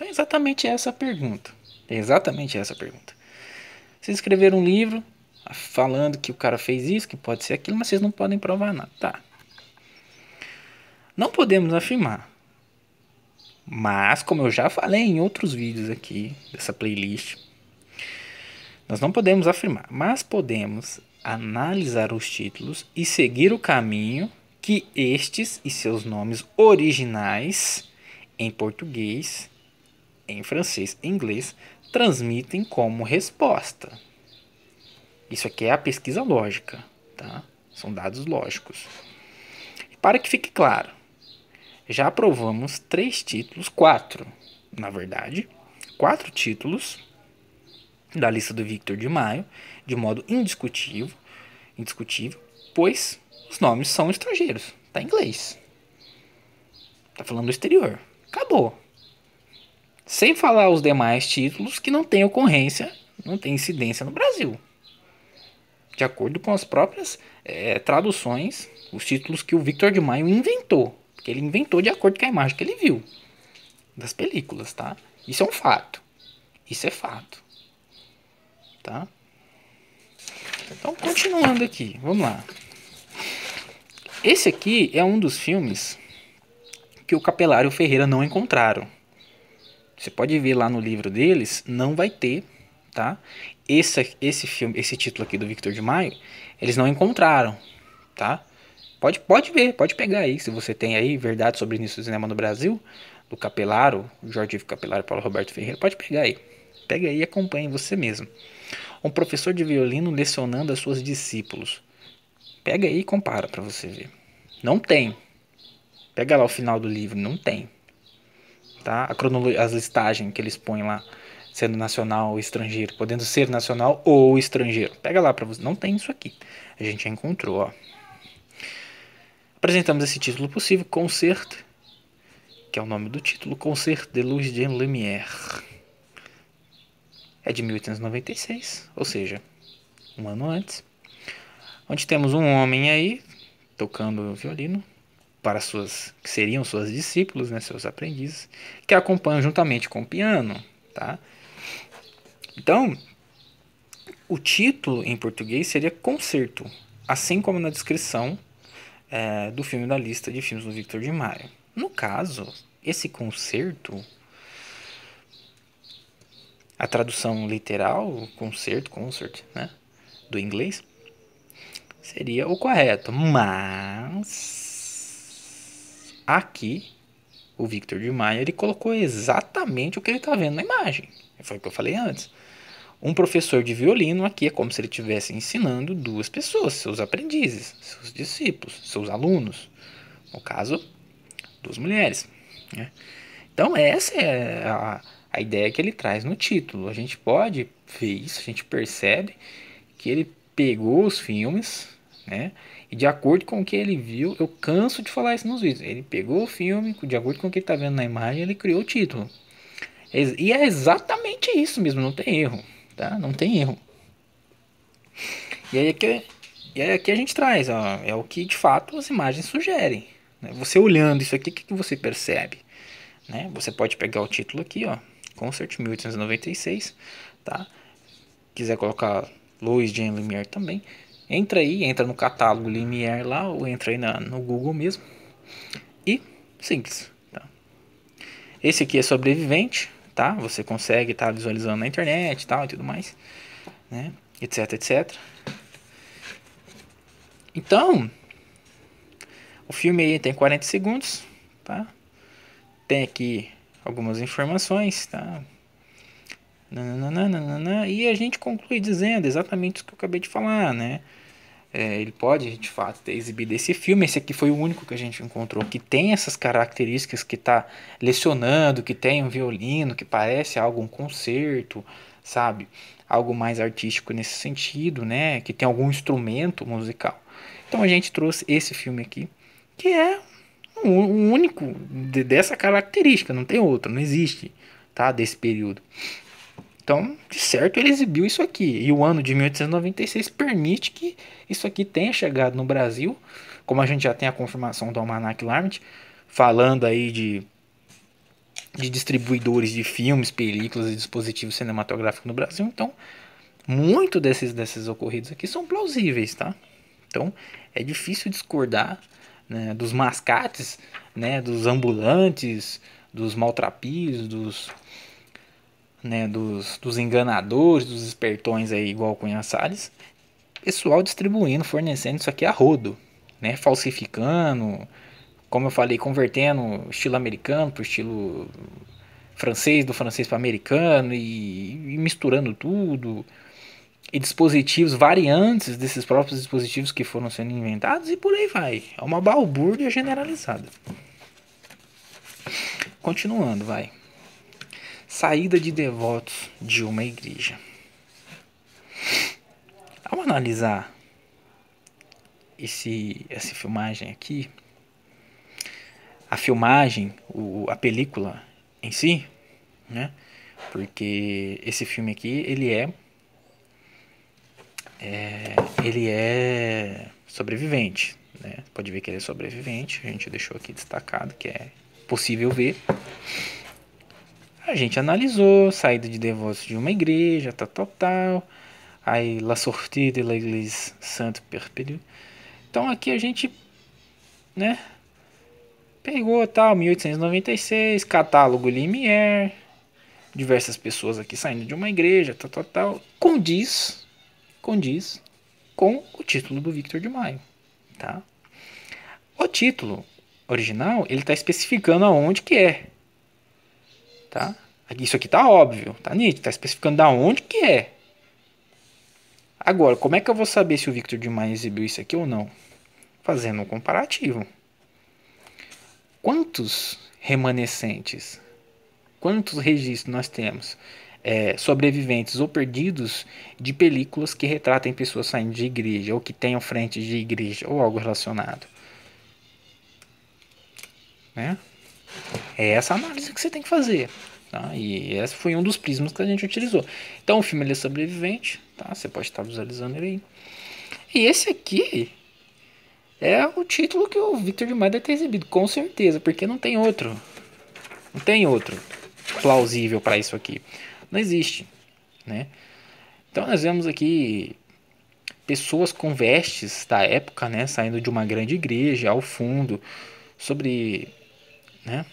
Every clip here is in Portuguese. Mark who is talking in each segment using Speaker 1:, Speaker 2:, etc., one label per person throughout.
Speaker 1: É exatamente essa a pergunta. É exatamente essa a pergunta. Vocês escreveram um livro falando que o cara fez isso, que pode ser aquilo, mas vocês não podem provar nada. Tá. Não podemos afirmar. Mas, como eu já falei em outros vídeos aqui dessa playlist, nós não podemos afirmar, mas podemos analisar os títulos e seguir o caminho que estes e seus nomes originais em português em francês e inglês transmitem como resposta. Isso aqui é a pesquisa lógica, tá? São dados lógicos. E para que fique claro, já aprovamos três títulos, quatro, na verdade, quatro títulos da lista do Victor de Maio, de modo indiscutível, indiscutível, pois os nomes são estrangeiros, tá em inglês. Tá falando do exterior. Acabou. Sem falar os demais títulos que não têm ocorrência, não tem incidência no Brasil. De acordo com as próprias é, traduções, os títulos que o Victor de Maio inventou. Porque ele inventou de acordo com a imagem que ele viu das películas, tá? Isso é um fato. Isso é fato. Tá? Então, continuando aqui, vamos lá. Esse aqui é um dos filmes que o Capelário Ferreira não encontraram. Você pode ver lá no livro deles, não vai ter, tá? Esse, esse filme, esse título aqui do Victor de Maio, eles não encontraram, tá? Pode, pode ver, pode pegar aí, se você tem aí Verdade sobre Início do Cinema no Brasil, do Capelaro, Jorge Ivo Capelaro e Paulo Roberto Ferreira, pode pegar aí. Pega aí e acompanhe você mesmo. Um professor de violino lecionando a seus discípulos. Pega aí e compara para você ver. Não tem. Pega lá o final do livro, não tem tá? A cronologia, as listagens que eles põem lá, sendo nacional ou estrangeiro, podendo ser nacional ou estrangeiro. Pega lá para você. Não tem isso aqui. A gente já encontrou, ó. Apresentamos esse título possível, Concerto, que é o nome do título, Concerto de Luz de Lumière. É de 1896, ou seja, um ano antes. Onde temos um homem aí, tocando violino, para suas que seriam suas discípulos, né, seus aprendizes, que acompanham juntamente com o piano, tá? Então, o título em português seria Concerto, assim como na descrição é, do filme da lista de filmes do Victor de Maia. No caso, esse concerto, a tradução literal, concerto, concert, né, do inglês, seria o correto, mas Aqui, o Victor de Maia, ele colocou exatamente o que ele está vendo na imagem. Foi o que eu falei antes. Um professor de violino aqui é como se ele estivesse ensinando duas pessoas, seus aprendizes, seus discípulos, seus alunos. No caso, duas mulheres. Né? Então, essa é a, a ideia que ele traz no título. A gente pode ver isso, a gente percebe que ele pegou os filmes, né? E de acordo com o que ele viu, eu canso de falar isso nos vídeos. Ele pegou o filme, de acordo com o que ele está vendo na imagem, ele criou o título. E é exatamente isso mesmo, não tem erro, tá? Não tem erro. E aí aqui, é e aí aqui é a gente traz, ó, é o que de fato as imagens sugerem. Né? Você olhando isso aqui, o que, que você percebe? Né? Você pode pegar o título aqui, ó, Concert 1896, tá? Quiser colocar Louis Jean Lumière também, Entra aí, entra no catálogo Limiar lá, ou entra aí na, no Google mesmo. E simples. Tá? Esse aqui é sobrevivente, tá? Você consegue estar tá visualizando na internet tal, e tudo mais, né? Etc, etc. Então, o filme aí tem 40 segundos, tá? Tem aqui algumas informações, tá? nananana, e a gente conclui dizendo exatamente o que eu acabei de falar, né? É, ele pode, de fato, ter exibido esse filme. Esse aqui foi o único que a gente encontrou que tem essas características, que está lecionando, que tem um violino, que parece algo um concerto, sabe? Algo mais artístico nesse sentido, né? Que tem algum instrumento musical. Então a gente trouxe esse filme aqui, que é o um, um único de, dessa característica, não tem outro, não existe, tá? Desse período. Então, de certo, ele exibiu isso aqui. E o ano de 1896 permite que isso aqui tenha chegado no Brasil, como a gente já tem a confirmação do Almanac Larmid, falando aí de, de distribuidores de filmes, películas e dispositivos cinematográficos no Brasil. Então, muito desses, desses ocorridos aqui são plausíveis, tá? Então, é difícil discordar né, dos mascates, né, dos ambulantes, dos maltrapilhos, dos né, dos, dos enganadores, dos espertões aí, igual o Cunha Salles, pessoal distribuindo, fornecendo isso aqui a rodo, né, falsificando, como eu falei, convertendo estilo americano para estilo francês, do francês para americano e, e misturando tudo e dispositivos, variantes desses próprios dispositivos que foram sendo inventados e por aí vai. É uma balbúrdia generalizada. Continuando, vai saída de devotos de uma igreja. Ao analisar esse, essa filmagem aqui, a filmagem, o, a película em si, né? Porque esse filme aqui, ele é, é ele é sobrevivente, né? Pode ver que ele é sobrevivente, a gente deixou aqui destacado que é possível ver. A gente analisou, saída de devotos de uma igreja, tal, tal, tal. Aí, la sortie de la église sainte perpétue. Então aqui a gente, né, pegou tal, 1896, catálogo Limier, diversas pessoas aqui saindo de uma igreja, tal, tal, tal. Condiz, condiz com o título do Victor de Maio, tá? O título original, ele está especificando aonde que é, Tá? Isso aqui tá óbvio, tá nítido, tá especificando da onde que é. Agora, como é que eu vou saber se o Victor de Maia exibiu isso aqui ou não? Fazendo um comparativo. Quantos remanescentes, quantos registros nós temos é, sobreviventes ou perdidos de películas que retratem pessoas saindo de igreja ou que tenham frente de igreja ou algo relacionado? Né? É essa análise que você tem que fazer. Tá? E esse foi um dos prismas que a gente utilizou. Então o filme é sobrevivente, tá? você pode estar visualizando ele aí. E esse aqui é o título que o Victor de Maida deve ter exibido, com certeza, porque não tem outro. Não tem outro plausível para isso aqui. Não existe. Né? Então nós vemos aqui pessoas com vestes da época, né, saindo de uma grande igreja ao fundo, sobre, né,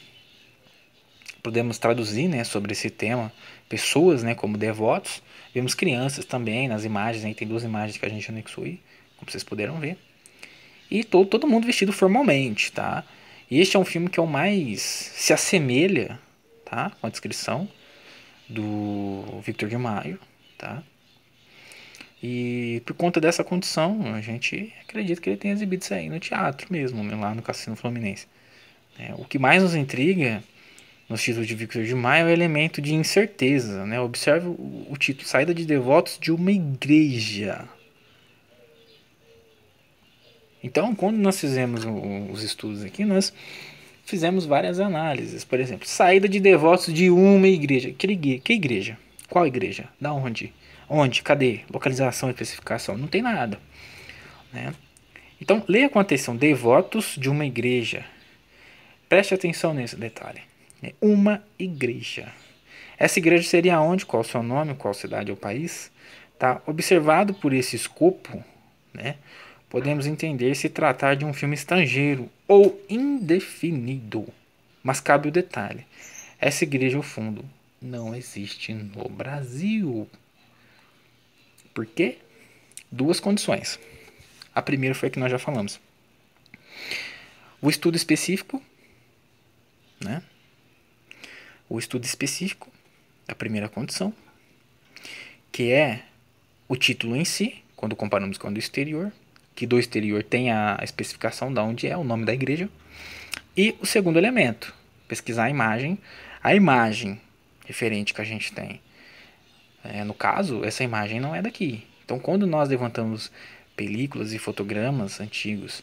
Speaker 1: podemos traduzir né, sobre esse tema pessoas né, como devotos. Vemos crianças também nas imagens, né, tem duas imagens que a gente anexou aí, como vocês puderam ver. E todo, todo mundo vestido formalmente, tá? E este é um filme que é o mais se assemelha, tá? Com a descrição do Victor de Maio, tá? E por conta dessa condição, a gente acredita que ele tenha exibido isso aí no teatro mesmo, lá no Cassino Fluminense. É, o que mais nos intriga nos títulos de Victor de Maio é um elemento de incerteza. Né? Observe o, o título: Saída de Devotos de uma Igreja. Então, quando nós fizemos os estudos aqui, nós fizemos várias análises. Por exemplo, saída de devotos de uma igreja. Que igreja? Qual igreja? Da onde? Onde? Cadê? Localização, especificação? Não tem nada. Né? Então, leia com atenção: devotos de uma igreja. Preste atenção nesse detalhe. É uma igreja. Essa igreja seria onde? Qual o seu nome? Qual cidade ou país? Tá? Observado por esse escopo, né? podemos entender se tratar de um filme estrangeiro ou indefinido. Mas cabe o detalhe: essa igreja ao fundo não existe no Brasil. Por quê? Duas condições. A primeira foi a que nós já falamos. O estudo específico, né? o estudo específico, a primeira condição, que é o título em si, quando comparamos com o do exterior, que do exterior tem a especificação da onde é, o nome da igreja, e o segundo elemento, pesquisar a imagem, a imagem referente que a gente tem. É, no caso, essa imagem não é daqui. Então, quando nós levantamos películas e fotogramas antigos,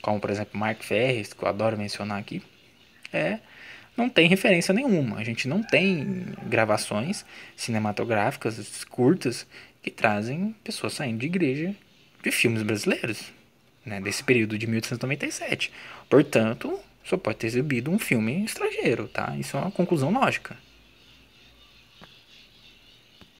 Speaker 1: como por exemplo Mark Ferris, que eu adoro mencionar aqui, é não tem referência nenhuma. A gente não tem gravações cinematográficas curtas que trazem pessoas saindo de igreja de filmes brasileiros, né, desse período de 1897. Portanto, só pode ter exibido um filme estrangeiro, tá? Isso é uma conclusão lógica.